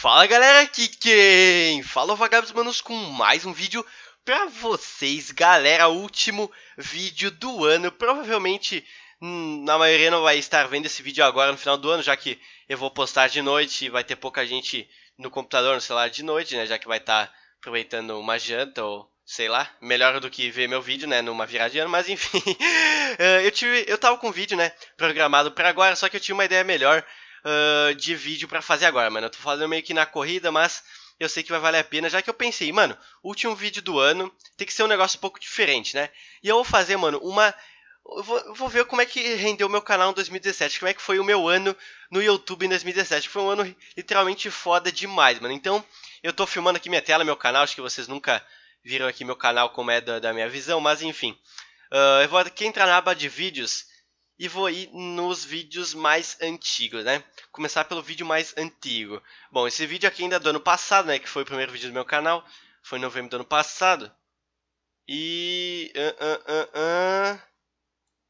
Fala galera, aqui quem? Fala vagabundos manos com mais um vídeo pra vocês galera, último vídeo do ano, provavelmente hum, na maioria não vai estar vendo esse vídeo agora no final do ano, já que eu vou postar de noite e vai ter pouca gente no computador, no celular de noite, né, já que vai estar tá aproveitando uma janta ou sei lá, melhor do que ver meu vídeo, né, numa virada de ano, mas enfim. Eh, eu tive, eu tava com um vídeo, né, programado para agora, só que eu tinha uma ideia melhor uh, de vídeo para fazer agora, mano. Eu tô fazendo meio que na corrida, mas eu sei que vai valer a pena, já que eu pensei, mano, último vídeo do ano tem que ser um negócio um pouco diferente, né? E eu vou fazer, mano, uma. Eu vou, eu vou ver como é que rendeu o meu canal em 2017, como é que foi o meu ano no YouTube em 2017. Foi um ano literalmente foda demais, mano. Então, eu tô filmando aqui minha tela, meu canal, acho que vocês nunca viram aqui meu canal como é da, da minha visão, mas enfim. Uh, eu vou aqui entrar na aba de vídeos e vou ir nos vídeos mais antigos, né? Começar pelo vídeo mais antigo. Bom, esse vídeo aqui ainda é do ano passado, né? Que foi o primeiro vídeo do meu canal. Foi em novembro do ano passado. E... Uh, uh, uh,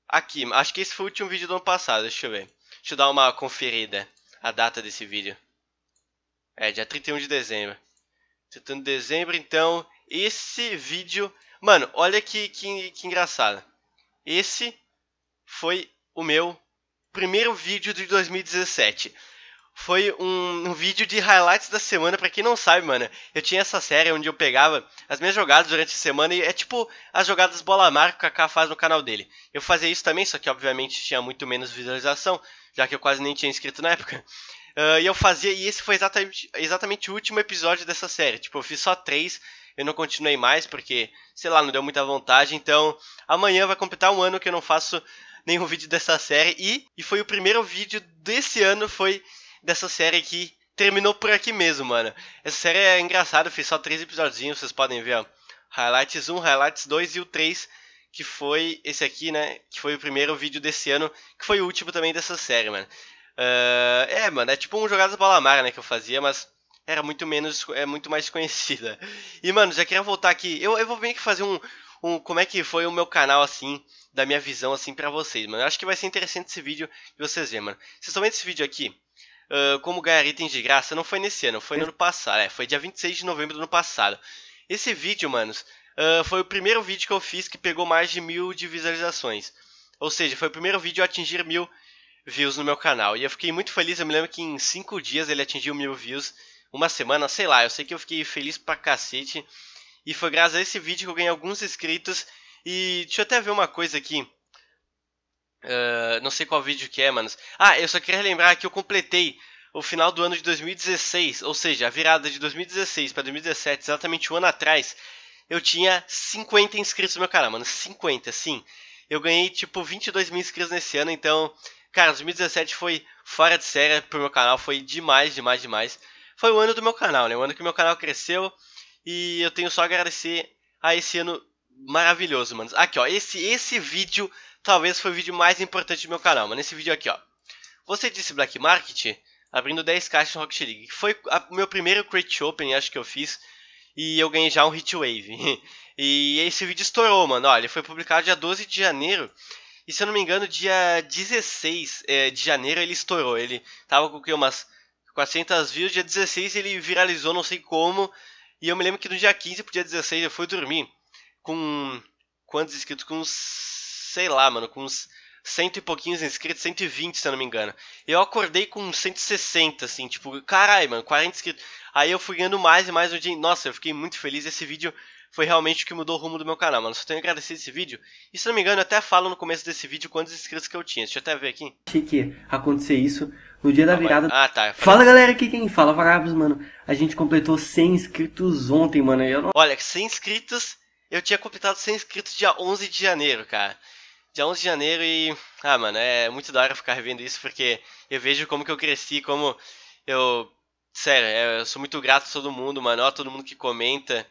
aqui, acho que esse foi o último vídeo do ano passado, deixa eu ver. Deixa eu dar uma conferida a data desse vídeo. É, dia 31 de dezembro. 31 de dezembro, então, esse vídeo... Mano, olha que, que, que engraçado. Esse foi o meu primeiro vídeo de 2017. Foi um, um vídeo de highlights da semana, para quem não sabe, mano. Eu tinha essa série onde eu pegava as minhas jogadas durante a semana e é tipo as jogadas bola marca que o Kaká faz no canal dele. Eu fazia isso também, só que obviamente tinha muito menos visualização, já que eu quase nem tinha inscrito na época. Uh, e eu fazia, e esse foi exatamente, exatamente o último episódio dessa série. Tipo, eu fiz só três, eu não continuei mais porque, sei lá, não deu muita vontade. Então, amanhã vai completar um ano que eu não faço nenhum vídeo dessa série. E, e foi o primeiro vídeo desse ano, foi dessa série que terminou por aqui mesmo, mano. Essa série é engraçada, fiz só três episódios, vocês podem ver, ó. Highlights 1, Highlights 2 e o 3, que foi esse aqui, né? Que foi o primeiro vídeo desse ano, que foi o último também dessa série, mano. Uh, é, mano, é tipo um jogado palamar, né, que eu fazia, mas era muito menos, é muito mais conhecida. E, mano, já queria voltar aqui. Eu, eu vou meio que fazer um, um, como é que foi o meu canal, assim, da minha visão, assim, pra vocês, mano. Eu acho que vai ser interessante esse vídeo de vocês verem, mano. Vocês estão vendo esse vídeo aqui? Uh, como ganhar itens de graça, não foi nesse ano, foi no ano passado, é, foi dia 26 de novembro do ano passado. Esse vídeo, manos, uh, foi o primeiro vídeo que eu fiz que pegou mais de mil de visualizações. Ou seja, foi o primeiro vídeo a atingir mil views no meu canal. E eu fiquei muito feliz, eu me lembro que em cinco dias ele atingiu mil views. Uma semana, sei lá, eu sei que eu fiquei feliz pra cacete. E foi graças a esse vídeo que eu ganhei alguns inscritos. E deixa eu até ver uma coisa aqui. Uh, não sei qual vídeo que é, mano Ah, eu só queria lembrar que eu completei o final do ano de 2016, ou seja, a virada de 2016 para 2017, exatamente um ano atrás, eu tinha 50 inscritos no meu canal, mano. 50, sim. Eu ganhei tipo 22 mil inscritos nesse ano, então, cara, 2017 foi fora de série pro meu canal, foi demais, demais, demais. Foi o ano do meu canal, né? O ano que meu canal cresceu, e eu tenho só a agradecer a esse ano maravilhoso, mano. Aqui, ó. Esse, esse vídeo talvez foi o vídeo mais importante do meu canal, mano. Esse vídeo aqui, ó. Você disse Black Market abrindo 10 caixas no Rocket League. Foi o meu primeiro Crate Open, acho que eu fiz. E eu ganhei já um Hit Wave. e esse vídeo estourou, mano. olha ele foi publicado dia 12 de janeiro. E se eu não me engano, dia 16 é, de janeiro ele estourou. Ele tava com o Umas 400 views. Dia 16 ele viralizou, não sei como. E eu me lembro que no dia 15 pro dia 16 eu fui dormir com quantos inscritos? Com uns, sei lá, mano, com uns cento e pouquinhos inscritos, 120 se eu não me engano. Eu acordei com 160, assim, tipo, carai, mano, 40 inscritos. Aí eu fui ganhando mais e mais no dia. Nossa, eu fiquei muito feliz. Esse vídeo foi realmente o que mudou o rumo do meu canal, mano. Só tenho a agradecer esse vídeo. E se não me engano, eu até falo no começo desse vídeo quantos inscritos que eu tinha. Deixa eu até ver aqui. Achei que ia acontecer isso, no dia da ah, virada. Ah, tá. Fala galera, aqui quem fala, é vagabos mano. A gente completou 100 inscritos ontem, mano. Eu não... Olha, 100 inscritos. Eu tinha completado 100 inscritos dia 11 de janeiro, cara. Dia 11 de janeiro e. Ah, mano, é muito da hora ficar revendo isso porque eu vejo como que eu cresci, como eu. Sério, é, eu sou muito grato a todo mundo, mano. Ó, todo mundo que comenta.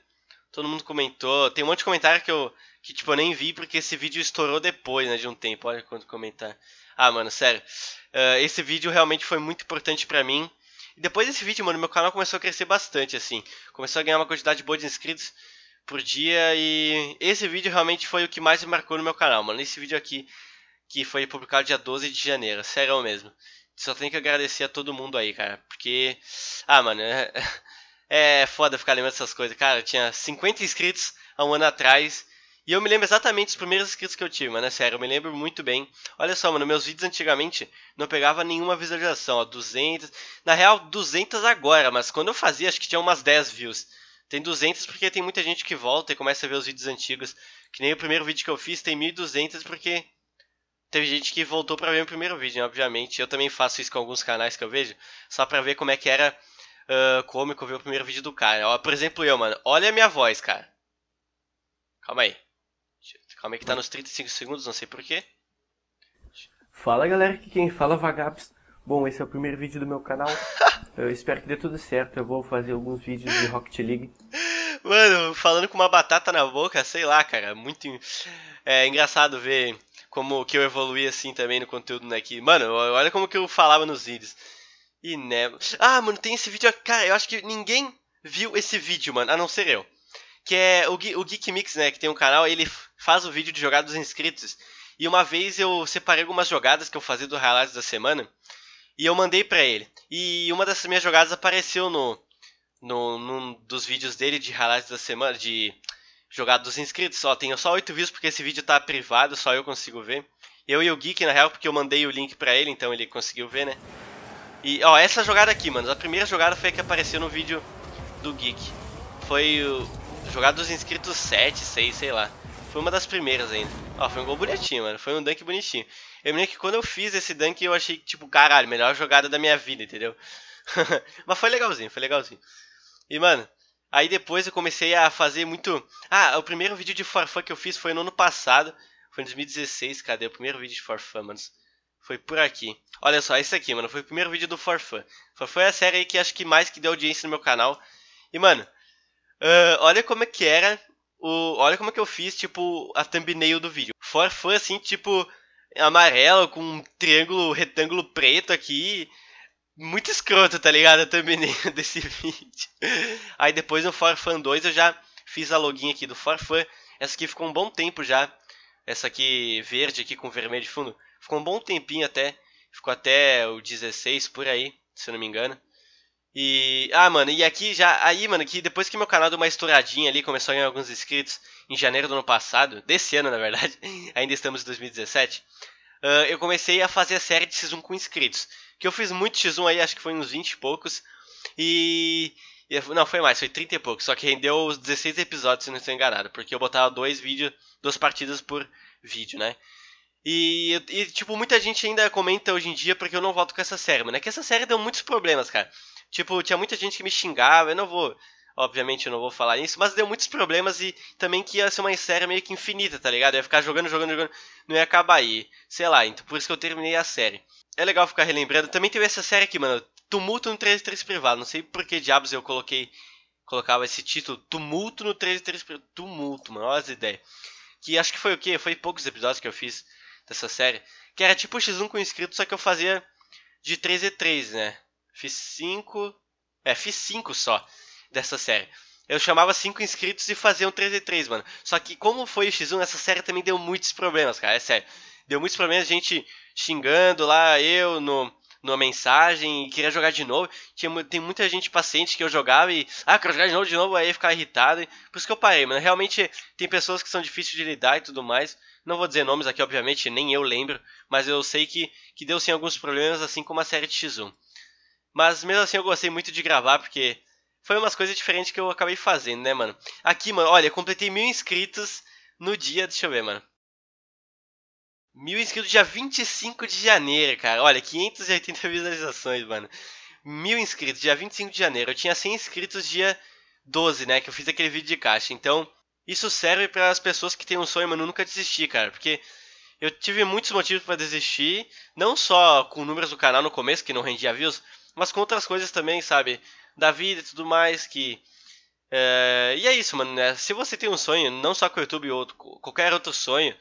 Todo mundo comentou. Tem um monte de comentário que eu. Que tipo, eu nem vi porque esse vídeo estourou depois, né? De um tempo. Olha quanto comentário. Ah, mano, sério. Uh, esse vídeo realmente foi muito importante para mim. E depois desse vídeo, mano, meu canal começou a crescer bastante, assim. Começou a ganhar uma quantidade boa de inscritos por dia. E esse vídeo realmente foi o que mais me marcou no meu canal, mano. Esse vídeo aqui, que foi publicado dia 12 de janeiro. Sério mesmo. Só tenho que agradecer a todo mundo aí, cara. Porque. Ah, mano. É, é foda ficar lembrando essas coisas. Cara, eu tinha 50 inscritos há um ano atrás. E eu me lembro exatamente dos primeiros inscritos que eu tive, mano, é sério, eu me lembro muito bem. Olha só, mano, meus vídeos antigamente não pegava nenhuma visualização, ó, 200. Na real, 200 agora, mas quando eu fazia, acho que tinha umas 10 views. Tem 200 porque tem muita gente que volta e começa a ver os vídeos antigos. Que nem o primeiro vídeo que eu fiz tem 1200 porque teve gente que voltou para ver o primeiro vídeo, né? obviamente. Eu também faço isso com alguns canais que eu vejo, só pra ver como é que era uh, cômico ver o primeiro vídeo do cara. Né. Ó, por exemplo, eu, mano. Olha a minha voz, cara. Calma aí. Calma aí que tá nos 35 segundos, não sei porquê. Fala galera, que quem fala é Vagaps. Bom, esse é o primeiro vídeo do meu canal. eu espero que dê tudo certo. Eu vou fazer alguns vídeos de Rocket League. Mano, falando com uma batata na boca, sei lá, cara. É muito é, engraçado ver como que eu evoluí assim também no conteúdo daqui. Né, mano, olha como que eu falava nos vídeos. E né. Ah, mano, tem esse vídeo. Cara, eu acho que ninguém viu esse vídeo, mano, a não ser eu que é o, o Geek Mix, né, que tem um canal, ele faz o vídeo de jogadas inscritos. E uma vez eu separei algumas jogadas que eu fazia do highlights da semana e eu mandei para ele. E uma dessas minhas jogadas apareceu no no num dos vídeos dele de highlights da semana, de jogadas dos inscritos. Ó, tenho só oito views porque esse vídeo tá privado, só eu consigo ver. Eu e o Geek, na real, porque eu mandei o link pra ele, então ele conseguiu ver, né? E, ó, essa jogada aqui, mano. A primeira jogada foi a que apareceu no vídeo do Geek. Foi o, Jogada dos inscritos 7, 6, sei lá. Foi uma das primeiras ainda. Ó, foi um gol bonitinho, mano. Foi um dunk bonitinho. Eu me lembro que quando eu fiz esse dunk, eu achei, tipo, caralho, melhor jogada da minha vida, entendeu? Mas foi legalzinho, foi legalzinho. E, mano, aí depois eu comecei a fazer muito... Ah, o primeiro vídeo de Forfã que eu fiz foi no ano passado. Foi em 2016, cadê? O primeiro vídeo de Forfã, mano. Foi por aqui. Olha só, esse aqui, mano. Foi o primeiro vídeo do Forfã. Forfã é a série aí que acho que mais que deu audiência no meu canal. E, mano, Uh, olha como é que era. O, olha como é que eu fiz, tipo, a thumbnail do vídeo. For assim, tipo, amarelo com um triângulo, retângulo preto aqui. Muito escroto, tá ligado? A thumbnail desse vídeo. Aí depois no For Fun 2 eu já fiz a login aqui do For Fun. Essa aqui ficou um bom tempo já. Essa aqui verde aqui com vermelho de fundo. Ficou um bom tempinho até. Ficou até o 16 por aí, se eu não me engano. E. Ah, mano, e aqui já. Aí, mano, que depois que meu canal deu uma estouradinha ali, começou a ganhar alguns inscritos em janeiro do ano passado, desse ano na verdade, ainda estamos em 2017. Uh, ah, eu comecei a fazer a série de X1 com inscritos. Que eu fiz muito X1 aí, acho que foi uns 20 e poucos. E. Não, foi mais, foi 30 e poucos. Só que rendeu os 16 episódios, se não estou enganado. Porque eu botava dois vídeos, duas partidas por vídeo, né? E, e, tipo, muita gente ainda comenta hoje em dia porque eu não volto com essa série, mano. É que essa série deu muitos problemas, cara. Tipo, tinha muita gente que me xingava, eu não vou. Obviamente eu não vou falar isso, mas deu muitos problemas e também que ia ser uma série meio que infinita, tá ligado? Eu ia ficar jogando, jogando, jogando, não ia acabar aí. Sei lá, então por isso que eu terminei a série. É legal ficar relembrando. Também teve essa série aqui, mano, Tumulto no 33 Privado. Não sei por que diabos eu coloquei colocava esse título Tumulto no 33 Privado. Tumulto, mano, olha as ideias. Que acho que foi o quê? Foi poucos episódios que eu fiz dessa série. Que era tipo X1 com inscrito, só que eu fazia de 3 e 3, né? Fiz cinco. É, fiz cinco só dessa série. Eu chamava cinco inscritos e fazia um 3 e 3 mano. Só que como foi o X1, essa série também deu muitos problemas, cara. É sério. Deu muitos problemas, gente xingando lá, eu no numa mensagem e queria jogar de novo. Tinha, tem muita gente paciente que eu jogava e, ah, quero jogar de novo, de novo, aí ficar irritado. Por isso que eu parei, mano. Realmente tem pessoas que são difíceis de lidar e tudo mais. Não vou dizer nomes aqui, obviamente, nem eu lembro, mas eu sei que, que deu sim alguns problemas, assim como a série de X1. Mas mesmo assim eu gostei muito de gravar, porque foi umas coisas diferentes que eu acabei fazendo, né, mano? Aqui, mano, olha, eu completei mil inscritos no dia, deixa eu ver, mano. Mil inscritos dia 25 de janeiro, cara. Olha, 580 visualizações, mano. Mil inscritos dia 25 de janeiro. Eu tinha 100 inscritos dia 12, né, que eu fiz aquele vídeo de caixa. Então, isso serve para as pessoas que têm um sonho, mano, nunca desistir, cara, porque eu tive muitos motivos para desistir, não só com números do canal no começo que não rendia views, mas com outras coisas também, sabe? Da vida e tudo mais que. É... E é isso, mano. Né? Se você tem um sonho, não só com o YouTube ou qualquer outro sonho,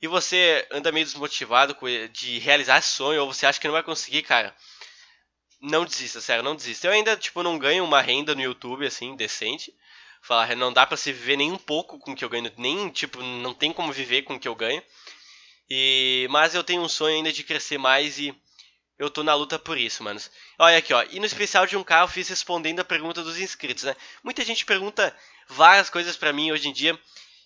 e você anda meio desmotivado de realizar esse sonho, ou você acha que não vai conseguir, cara, não desista, sério, não desista. Eu ainda, tipo, não ganho uma renda no YouTube, assim, decente. Falar, não dá para se viver nem um pouco com o que eu ganho, nem, tipo, não tem como viver com o que eu ganho. E, mas eu tenho um sonho ainda de crescer mais e eu tô na luta por isso, manos. Olha aqui, ó. E no especial de um carro eu fiz respondendo a pergunta dos inscritos, né? Muita gente pergunta várias coisas para mim hoje em dia.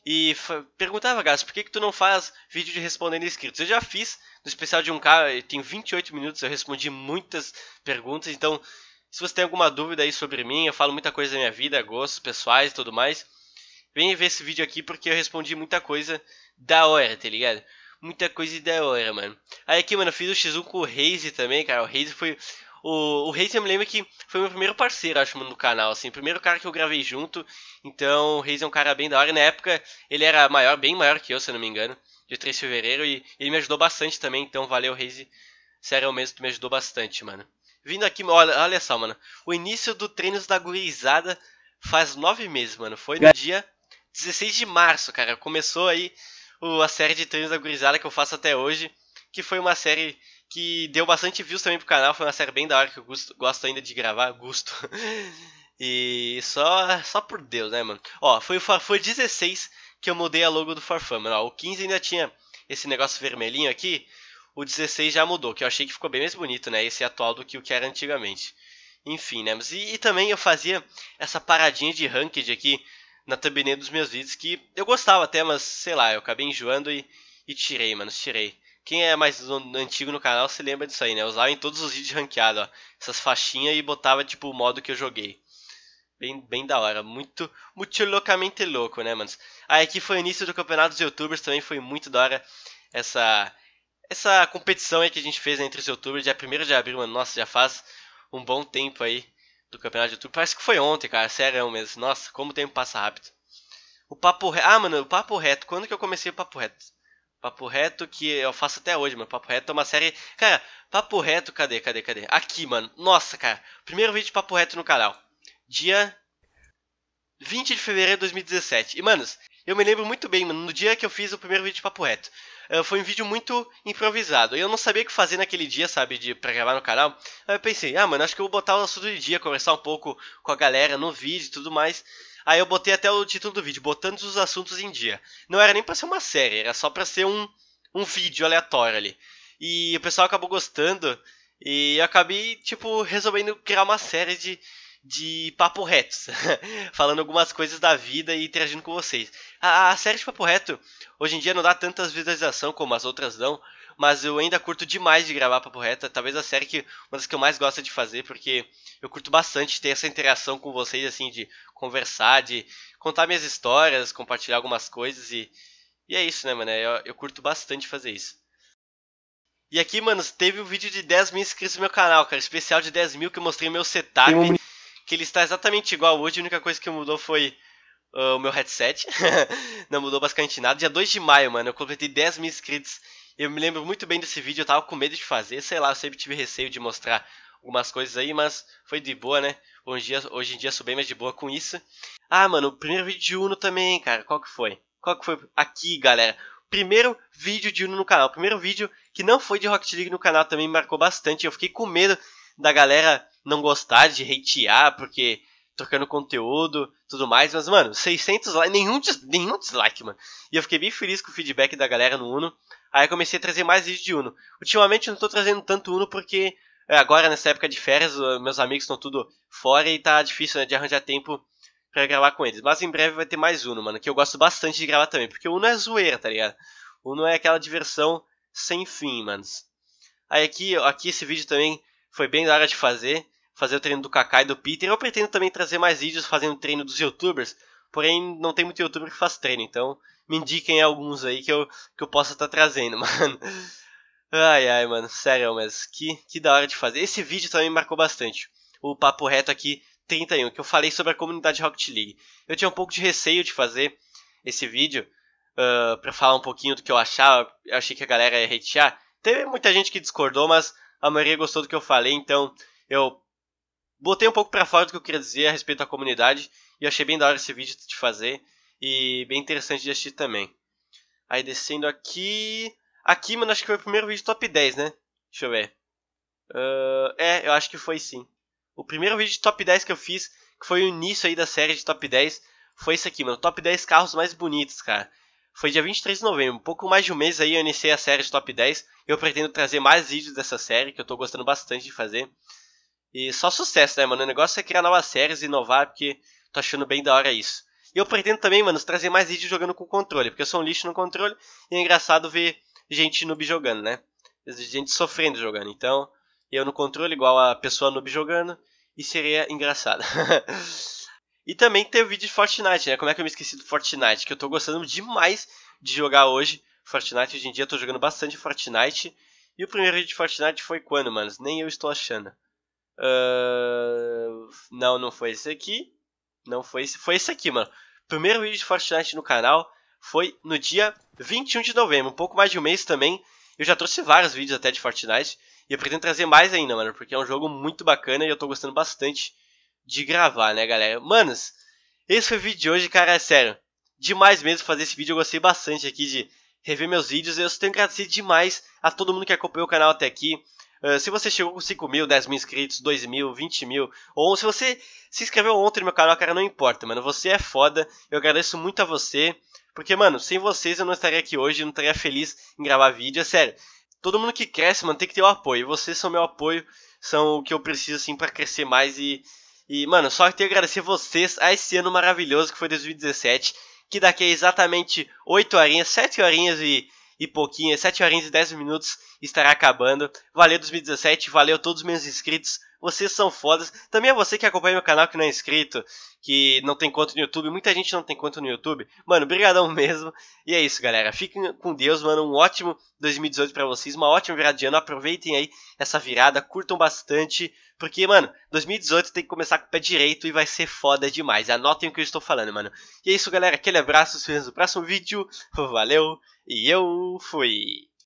E perguntava, Gas, por que, que tu não faz vídeo de respondendo inscritos? Eu já fiz no especial de um carro, eh, tem 28 minutos, eu respondi muitas perguntas. Então, se você tem alguma dúvida aí sobre mim, eu falo muita coisa da minha vida, gostos pessoais e tudo mais. Vem ver esse vídeo aqui porque eu respondi muita coisa da hora, tá ligado? muita coisa da hora, mano. Aí aqui, mano, eu fiz o X1 com o Raze também, cara. O Raze foi. O, o Raze eu me lembro que foi meu primeiro parceiro, acho, mano, no canal, assim. Primeiro cara que eu gravei junto. Então, o Raze é um cara bem da hora. E na época, ele era maior, bem maior que eu, se eu não me engano. De 3 de fevereiro. E ele me ajudou bastante também. Então, valeu, Raze. Sério mesmo, tu me ajudou bastante, mano. Vindo aqui, olha, olha só, mano. O início do treinos da gurizada faz nove meses, mano. Foi no dia 16 de março, cara. Começou aí o, a série de treinos da gurizada que eu faço até hoje, que foi uma série que deu bastante views também pro canal, foi uma série bem da hora que eu gosto, gosto ainda de gravar, gosto. E só só por Deus, né, mano? Ó, foi foi 16 que eu mudei a logo do Farfã, mano. Ó, o 15 ainda tinha esse negócio vermelhinho aqui, o 16 já mudou, que eu achei que ficou bem mais bonito, né? Esse atual do que o que era antigamente. Enfim, né? Mas, e, e também eu fazia essa paradinha de ranked aqui na thumbnail dos meus vídeos, que eu gostava até, mas sei lá, eu acabei enjoando e, e tirei, mano, tirei. Quem é mais antigo no canal se lembra disso aí, né? Eu usava em todos os vídeos ranqueados, ranqueado, ó. Essas faixinhas e botava, tipo, o modo que eu joguei. Bem, bem da hora. Muito, muito loucamente louco, né, mano? Aí ah, aqui foi o início do campeonato dos youtubers também. Foi muito da hora essa, essa competição aí que a gente fez né, entre os youtubers. Dia 1 de abril, mano. Nossa, já faz um bom tempo aí do Campeonato de tudo Parece que foi ontem, cara. Sério, é um mês. Nossa, como o tempo passa rápido. O papo reto. Ah, mano, o papo reto. Quando que eu comecei o papo reto? Papo reto que eu faço até hoje, mano. Papo reto é uma série. Cara, papo reto, cadê, cadê, cadê? Aqui, mano. Nossa, cara. Primeiro vídeo de papo reto no canal. Dia 20 de fevereiro de 2017. E, manos, eu me lembro muito bem, mano, no dia que eu fiz o primeiro vídeo de papo reto. Ah, foi um vídeo muito improvisado. Eu não sabia o que fazer naquele dia, sabe, de pra gravar no canal. Aí eu pensei, ah, mano, acho que eu vou botar o assunto de dia, conversar um pouco com a galera no vídeo e tudo mais. Aí eu botei até o título do vídeo, botando os assuntos em dia. Não era nem pra ser uma série, era só pra ser um, um vídeo aleatório ali. E o pessoal acabou gostando. E eu acabei, tipo, resolvendo criar uma série de, de papo reto, falando algumas coisas da vida e interagindo com vocês. A, a, série de papo reto hoje em dia não dá tantas visualizações como as outras dão, mas eu ainda curto demais de gravar papo reto. Talvez a série que uma das que eu mais gosto de fazer, porque eu curto bastante ter essa interação com vocês, assim, de conversar, de contar minhas histórias, compartilhar algumas coisas e e é isso, né, mano? É, eu, eu curto bastante fazer isso. E aqui, mano, teve um vídeo de 10 mil inscritos no meu canal, cara. Especial de 10 mil que eu mostrei meu setup que ele está exatamente igual hoje. A única coisa que mudou foi uh, o meu headset. não mudou basicamente nada. Dia 2 de maio, mano, eu completei 10 mil inscritos. Eu me lembro muito bem desse vídeo, eu tava com medo de fazer, sei lá, eu sempre tive receio de mostrar algumas coisas aí, mas foi de boa, né? Hoje em dia, hoje em dia sou bem mais de boa com isso. Ah, mano, o primeiro vídeo de Uno também, cara, qual que foi? Qual que foi? Aqui, galera, primeiro vídeo de Uno no canal, primeiro vídeo que não foi de Rocket League no canal também, marcou bastante, eu fiquei com medo da galera não gostar, de hatear, porque trocando conteúdo, tudo mais, mas mano, 600 likes, nenhum, dis nenhum dislike, mano. E eu fiquei bem feliz com o feedback da galera no Uno. Aí eu comecei a trazer mais vídeos de Uno. Ultimamente eu não tô trazendo tanto Uno porque é, agora nessa época de férias, meus amigos estão tudo fora e tá difícil né, de arranjar tempo para gravar com eles. Mas em breve vai ter mais Uno, mano, que eu gosto bastante de gravar também, porque Uno é zoeira, tá ligado? Uno é aquela diversão sem fim, mano. Aí aqui, aqui esse vídeo também foi bem da hora de fazer, fazer o treino do Kaká e do Peter. Eu pretendo também trazer mais vídeos fazendo treino dos youtubers, porém não tem muito youtuber que faz treino, então me indiquem alguns aí que eu, que eu possa estar tá trazendo, mano. Ai, ai, mano, sério, mas que, que da hora de fazer. Esse vídeo também me marcou bastante. O papo reto aqui 31, que eu falei sobre a comunidade Rocket League. Eu tinha um pouco de receio de fazer esse vídeo uh, ah, para falar um pouquinho do que eu achava. Eu achei que a galera ia hatear. Teve muita gente que discordou, mas a maioria gostou do que eu falei, então eu botei um pouco para fora do que eu queria dizer a respeito da comunidade e achei bem da hora esse vídeo de fazer e bem interessante de assistir também. Aí descendo aqui. Aqui, mano, acho que foi o primeiro vídeo top 10, né? Deixa eu ver. Uh, é, eu acho que foi sim. O primeiro vídeo de top 10 que eu fiz, que foi o início aí da série de top 10, foi isso aqui, mano. Top 10 carros mais bonitos, cara foi dia 23 de novembro, pouco mais de um mês aí eu iniciei a série de top 10. Eu pretendo trazer mais vídeos dessa série, que eu tô gostando bastante de fazer. E só sucesso, né, mano? O negócio é criar novas séries, e inovar, porque tô achando bem da hora isso. E eu pretendo também, mano, trazer mais vídeos jogando com controle, porque eu sou um lixo no controle e é engraçado ver gente noob jogando, né? Gente sofrendo jogando. Então, eu no controle igual a pessoa noob jogando e seria engraçado. E também tem o vídeo de Fortnite, né? Como é que eu me esqueci do Fortnite? Que eu tô gostando demais de jogar hoje. Fortnite, hoje em dia eu tô jogando bastante Fortnite. E o primeiro vídeo de Fortnite foi quando, mano Nem eu estou achando. Uh... Não, não foi esse aqui. Não foi esse. Foi esse aqui, mano. Primeiro vídeo de Fortnite no canal foi no dia 21 de novembro. Um pouco mais de um mês também. Eu já trouxe vários vídeos até de Fortnite. E eu pretendo trazer mais ainda, mano. Porque é um jogo muito bacana e eu tô gostando bastante de gravar, né, galera? Manos, esse foi o vídeo de hoje, cara, é sério. Demais mesmo fazer esse vídeo, eu gostei bastante aqui de rever meus vídeos. Eu tenho que agradecer demais a todo mundo que acompanhou o canal até aqui. Uh, se você chegou com 5 mil, 10 mil inscritos, 2 mil, 20 mil, ou se você se inscreveu ontem no meu canal, cara, não importa, mano. Você é foda, eu agradeço muito a você. Porque, mano, sem vocês eu não estaria aqui hoje, não estaria feliz em gravar vídeo, é sério. Todo mundo que cresce, mano, tem que ter o apoio. Vocês são meu apoio, são o que eu preciso, assim, para crescer mais e e, mano, só tenho a agradecer vocês a esse ano maravilhoso que foi 2017, que daqui a exatamente 8 horinhas, 7 horinhas e, e pouquinho, 7 horinhas e 10 minutos estará acabando. Valeu 2017, valeu todos os meus inscritos, vocês são fodas. Também é você que acompanha meu canal que não é inscrito, que não tem conta no YouTube. Muita gente não tem conta no YouTube. Mano, brigadão mesmo. E é isso, galera. Fiquem com Deus, mano. Um ótimo 2018 para vocês, uma ótima virada de ano. Aproveitem aí essa virada, curtam bastante, porque, mano, 2018 tem que começar com o pé direito e vai ser foda demais. Anotem o que eu estou falando, mano. E é isso, galera. Aquele abraço, se vemos no próximo vídeo. Valeu e eu fui.